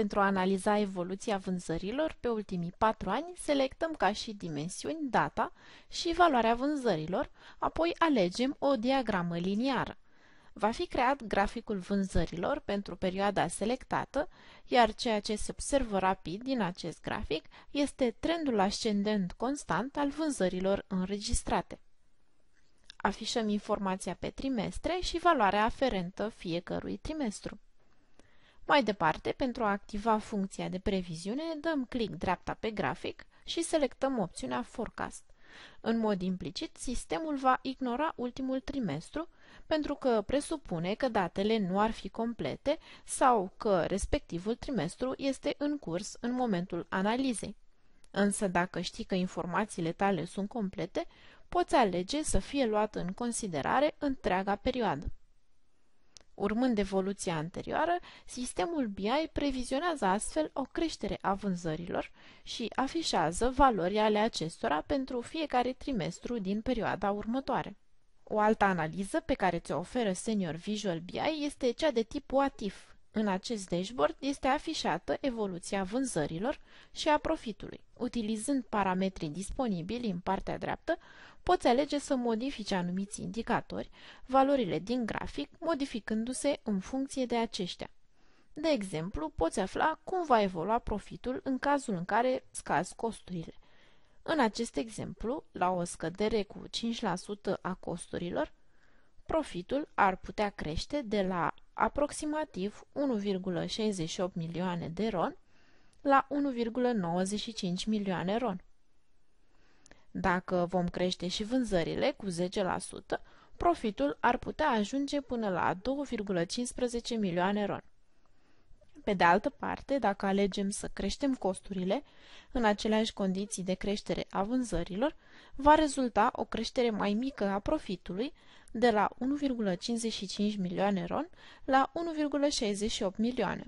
Pentru a analiza evoluția vânzărilor pe ultimii patru ani, selectăm ca și dimensiuni data și valoarea vânzărilor, apoi alegem o diagramă liniară. Va fi creat graficul vânzărilor pentru perioada selectată, iar ceea ce se observă rapid din acest grafic este trendul ascendent constant al vânzărilor înregistrate. Afișăm informația pe trimestre și valoarea aferentă fiecărui trimestru. Mai departe, pentru a activa funcția de previziune, dăm click dreapta pe grafic și selectăm opțiunea Forecast. În mod implicit, sistemul va ignora ultimul trimestru, pentru că presupune că datele nu ar fi complete sau că respectivul trimestru este în curs în momentul analizei. Însă dacă știi că informațiile tale sunt complete, poți alege să fie luată în considerare întreaga perioadă. Urmând evoluția anterioară, sistemul BI previzionează astfel o creștere a vânzărilor și afișează valori ale acestora pentru fiecare trimestru din perioada următoare. O altă analiză pe care ți-o oferă Senior Visual BI este cea de tip OATIF, în acest dashboard este afișată evoluția vânzărilor și a profitului. Utilizând parametrii disponibili în partea dreaptă, poți alege să modifici anumiți indicatori, valorile din grafic, modificându-se în funcție de aceștia. De exemplu, poți afla cum va evolua profitul în cazul în care scazi costurile. În acest exemplu, la o scădere cu 5% a costurilor, profitul ar putea crește de la aproximativ 1,68 milioane de ron la 1,95 milioane ron. Dacă vom crește și vânzările cu 10%, profitul ar putea ajunge până la 2,15 milioane ron. Pe de altă parte, dacă alegem să creștem costurile, în aceleași condiții de creștere a vânzărilor, va rezulta o creștere mai mică a profitului, de la 1,55 milioane RON la 1,68 milioane.